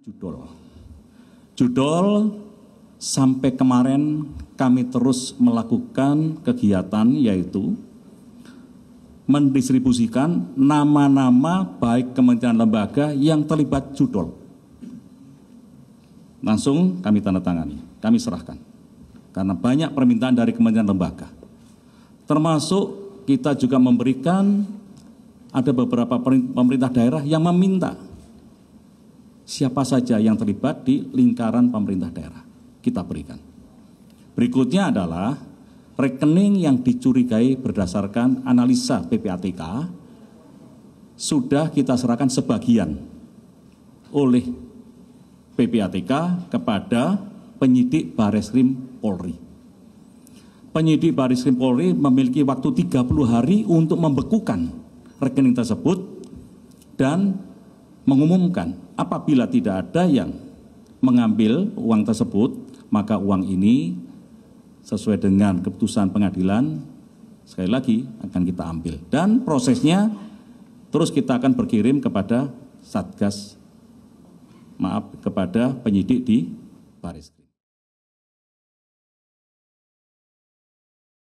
Judul, Judol sampai kemarin kami terus melakukan kegiatan yaitu mendistribusikan nama-nama baik kementerian lembaga yang terlibat judul, Langsung kami tanda tangani, kami serahkan. Karena banyak permintaan dari kementerian lembaga. Termasuk kita juga memberikan ada beberapa pemerintah daerah yang meminta siapa saja yang terlibat di lingkaran pemerintah daerah. Kita berikan. Berikutnya adalah rekening yang dicurigai berdasarkan analisa PPATK sudah kita serahkan sebagian oleh PPATK kepada penyidik Bareskrim Polri. Penyidik Bareskrim Polri memiliki waktu 30 hari untuk membekukan rekening tersebut dan mengumumkan apabila tidak ada yang mengambil uang tersebut, maka uang ini sesuai dengan keputusan pengadilan sekali lagi akan kita ambil dan prosesnya terus kita akan berkirim kepada Satgas maaf kepada penyidik di Paris.